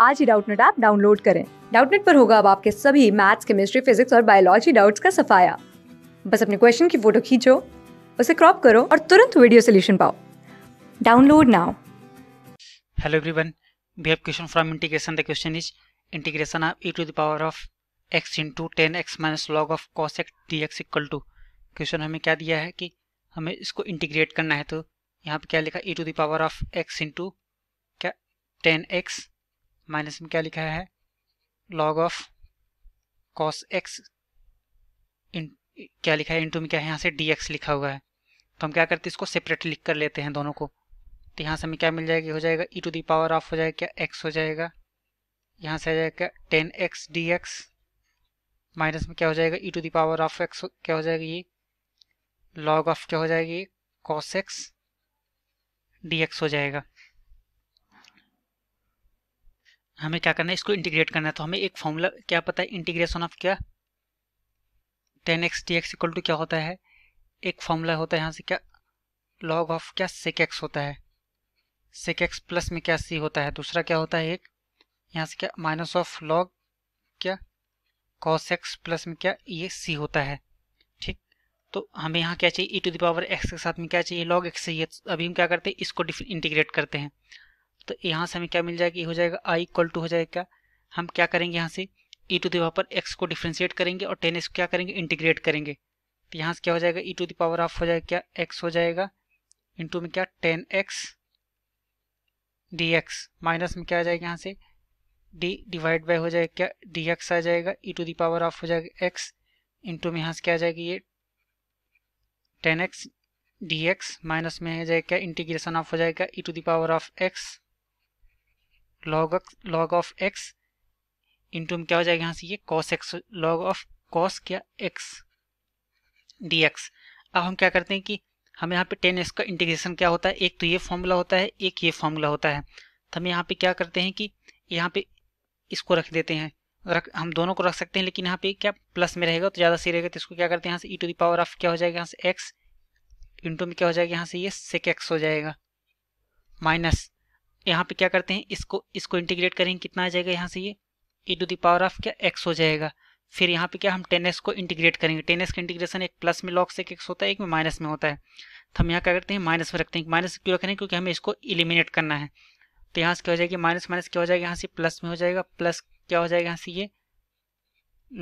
आज ही Doubtnut app download करें डाउटनेट पर होगा अब आपके सभी मैथ्स केमिस्ट्री फिजिक्स और बायोलॉजी डाउट्स का सफाया बस अपने क्वेश्चन की फोटो खींचो उसे क्रॉप करो और तुरंत वीडियो सोल्यूशन पाओ download now hello everyone we have question from integration the question is integration of e to the power of x into 10x minus log of cos x dx equal to question हमें क्या दिया है कि हमें इसको integrate करना है तो यहाँ पे क्या लिखा e to the power of x into क्या 10x माइनस में क्या लिखा है लॉग ऑफ कॉस एक्स क्या लिखा है इंटू में क्या है यहाँ से डी एक्स लिखा हुआ है तो हम क्या करते हैं इसको सेपरेट लिख कर लेते हैं दोनों को तो यहाँ से हमें क्या मिल जाएगा हो जाएगा e to the power of हो जाएगा क्या एक्स हो जाएगा यहाँ से आ जाएगा क्या ten x d x minus में क्या हो जाएगा e to the power of x क्या हो जाएगी ये लॉग ऑफ क्या हो जाएगी कॉस एक्स डी एक्स हो जाएगा हमें क्या करना है इसको इंटीग्रेट करना है तो हमें एक फॉर्मूला क्या पता है इंटीग्रेशन ऑफ क्या ten x d x equal to क्या होता है एक फॉर्मूला होता है यहाँ से क्या लॉग ऑफ क्या सेक एक्स होता है सेक एक्स प्लस में क्या सी होता है दूसरा क्या होता है एक यहाँ से क्या माइनस ऑफ लॉग क्या कॉस एक्स प्लस में क्या ये सी होता है ठीक तो हमें यहाँ क्या चाहिए ई टू दावर एक्स के साथ में क्या चाहिए लॉग एक्स चाहिए अभी हम क्या करते हैं इसको इंटीग्रेट करते हैं तो यहाँ से हमें क्या मिल जाएगा ये हो जाएगा आई इक्वल टू हो जाएगा हम क्या करेंगे यहाँ से ई टू दावर पर एक्स को डिफ्रेंशिएट करेंगे और टेन एक्स को क्या करेंगे इंटीग्रेट करेंगे तो यहाँ से क्या हो जाएगा ई टू दावर ऑफ हो जाएगा क्या एक्स हो जाएगा इंटू में क्या ten x d x minus में क्या आ जाएगा यहाँ से डी डिवाइड बाई हो जाएगा क्या डी एक्स आ जाएगा ई टू दावर ऑफ हो जाएगा एक्स इंटू में यहाँ से क्या आ जाएगी ये ten x d x minus में आ जाएगा क्या इंटीग्रेशन ऑफ हो जाएगा e to the power of x log log of x into में क्या हो जाएगा यहाँ से ये cos x log of cos क्या एक्स डी एक्स अब हम क्या करते हैं कि हमें यहाँ पे टेन एक्स का इंटीग्रेशन क्या होता है एक तो ये फॉर्मूला होता है एक ये फॉर्मूला होता है तो हम यहाँ पे क्या करते हैं कि यहाँ पे इसको रख देते हैं रख हम दोनों को रख सकते हैं लेकिन यहाँ पे क्या प्लस में रहेगा तो ज़्यादा सही रहेगा तो इसको क्या करते हैं यहाँ से e to the power of क्या हो जाएगा यहाँ से एक्स इंटू में क्या हो जाएगा यहाँ से ये सेक एक्स हो जाएगा माइनस यहाँ पे क्या करते हैं इसको इसको इंटीग्रेट करेंगे कितना आ जाएगा यहाँ से ये e to the power of क्या एक्स हो जाएगा फिर यहाँ पे क्या हम टेन को इंटीग्रेट करेंगे टेन का इंटीग्रेशन एक प्लस में लॉक से एक एक्स होता है एक में माइनस में होता है तो हम यहाँ क्या करते हैं माइनस में रखते हैं माइनस क्यों रखेंगे क्योंकि हमें इसको इलिमिनेट करना है तो यहाँ से क्या हो जाएगी माइनस माइनस क्या हो जाएगा यहाँ से प्लस में हो जाएगा प्लस क्या हो जाएगा यहाँ से ये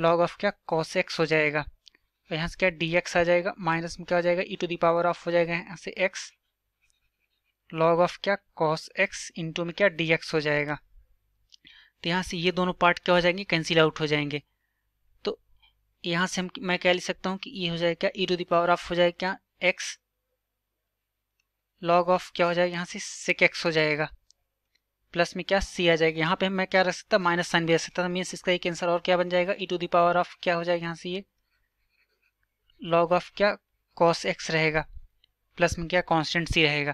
लॉग ऑफ क्या कॉस एक्स हो जाएगा और तो यहाँ से क्या डी एक्स आ जाएगा माइनस में क्या हो जाएगा ई टू पावर ऑफ हो जाएगा यहाँ से एक्स लॉग ऑफ क्या कॉस एक्स इंटू में क्या डी एक्स हो जाएगा तो यहाँ से ये दोनों पार्ट क्या हो जाएंगे कैंसिल आउट हो जाएंगे तो यहाँ से हम मैं क्या ले सकता हूँ कि ये हो जाएगा क्या e to the power of हो जाएगा क्या एक्स लॉग ऑफ क्या हो जाएगा यहाँ से सिक एक्स हो जाएगा प्लस में क्या सी आ जाएगा यहाँ पे मैं क्या रख सकता माइनस साइन भी रख सकता था मीन्स इसका एक आंसर और क्या बन जाएगा e to the power of क्या हो जाएगा यहाँ से ये लॉग ऑफ क्या कॉस एक्स रहेगा प्लस में क्या कॉन्स्टेंट सी रहेगा